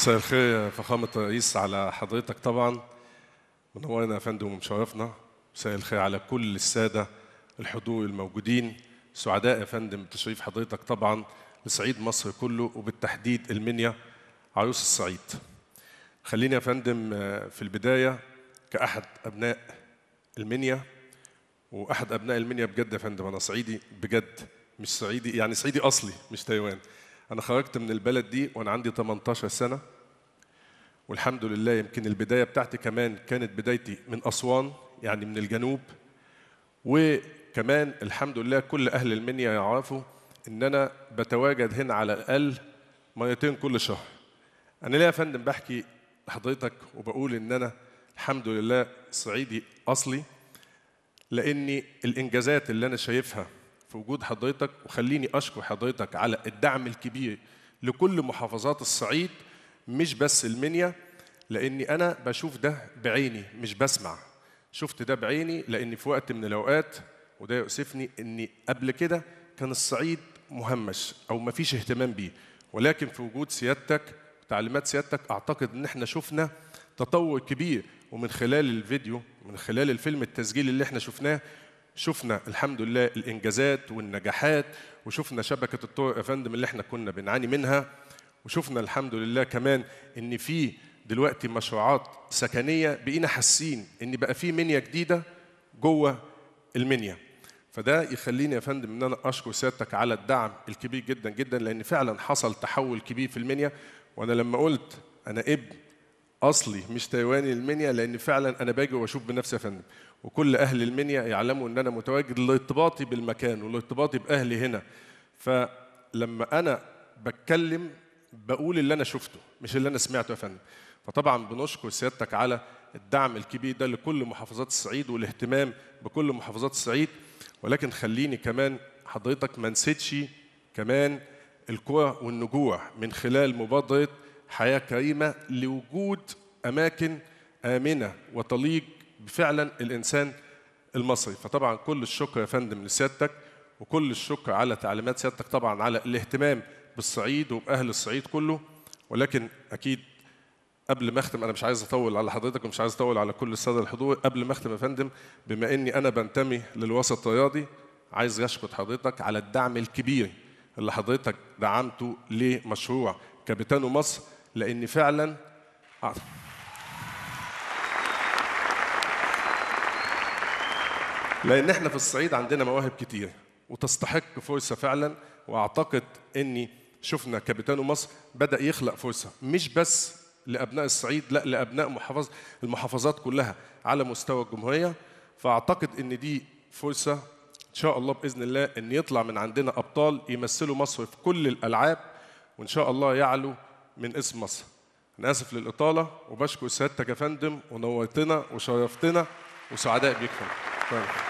مساء الخير فخامة الرئيس على حضرتك طبعا منورنا يا فندم ومشرفنا مساء الخير على كل السادة الحضور الموجودين سعداء يا فندم بتشريف حضرتك طبعا لصعيد مصر كله وبالتحديد المنيا عروس الصعيد خليني يا فندم آه، في البداية كأحد أبناء المنيا وأحد أبناء المنيا بجد يا فندم أنا صعيدي بجد مش صعيدي يعني صعيدي أصلي مش تايوان أنا خرجت من البلد دي وأنا عندي 18 سنة والحمد لله يمكن البداية بتاعتي كمان كانت بدايتي من أسوان يعني من الجنوب وكمان الحمد لله كل أهل المنيا يعرفوا إن أنا بتواجد هنا على الأقل مرتين كل شهر أنا ليه يا فندم بحكي لحضرتك وبقول إن أنا الحمد لله صعيدي أصلي لأني الإنجازات اللي أنا شايفها في وجود حضرتك وخليني اشكر حضرتك على الدعم الكبير لكل محافظات الصعيد مش بس المنيا لاني انا بشوف ده بعيني مش بسمع شفت ده بعيني لاني في وقت من الاوقات وده يؤسفني اني قبل كده كان الصعيد مهمش او ما فيش اهتمام بيه ولكن في وجود سيادتك وتعليمات سيادتك اعتقد ان احنا شفنا تطور كبير ومن خلال الفيديو من خلال الفيلم التسجيل اللي احنا شفناه شفنا الحمد لله الانجازات والنجاحات وشفنا شبكه الطرق يا فندم اللي احنا كنا بنعاني منها وشفنا الحمد لله كمان ان في دلوقتي مشروعات سكنيه بقينا حاسين ان بقى في منيا جديده جوه المنيا فده يخليني يا فندم ان انا اشكر سيادتك على الدعم الكبير جدا جدا لان فعلا حصل تحول كبير في المنيا وانا لما قلت انا ابن اصلي مش تايواني المنيا لان فعلا انا باجي واشوف بنفسي يا فندم وكل اهل المنيا يعلموا ان انا متواجد لارتباطي بالمكان ولارتباطي باهلي هنا فلما انا بتكلم بقول اللي انا شفته مش اللي انا سمعته يا فندم فطبعا بنشكر سيادتك على الدعم الكبير ده لكل محافظات الصعيد والاهتمام بكل محافظات الصعيد ولكن خليني كمان حضرتك ما نسيتش كمان الكوع والنجوع من خلال مبادره حياه كريمه لوجود اماكن امنه وتليق بفعلا الانسان المصري فطبعا كل الشكر يا فندم لسيادتك وكل الشكر على تعليمات سيادتك طبعا على الاهتمام بالصعيد وباهل الصعيد كله ولكن اكيد قبل ما اختم انا مش عايز اطول على حضرتك ومش عايز اطول على كل الساده الحضور قبل ما اختم يا فندم بما اني انا بنتمي للوسط الرياضي عايز اشكر حضرتك على الدعم الكبير اللي حضرتك دعمته لمشروع كابتنو مصر لأني فعلا لأن احنا في الصعيد عندنا مواهب كتير وتستحق فرصة فعلا وأعتقد أني شفنا كابتن مصر بدأ يخلق فرصة مش بس لأبناء الصعيد لا لأبناء محافظ المحافظات كلها على مستوى الجمهورية فأعتقد أن دي فرصة إن شاء الله بإذن الله أن يطلع من عندنا أبطال يمثلوا مصر في كل الألعاب وإن شاء الله يعلو من اسم مصر انا اسف للاطاله وبشكر سيادتك يا فندم ونورتنا وشرفتنا وسعداء بيك فندم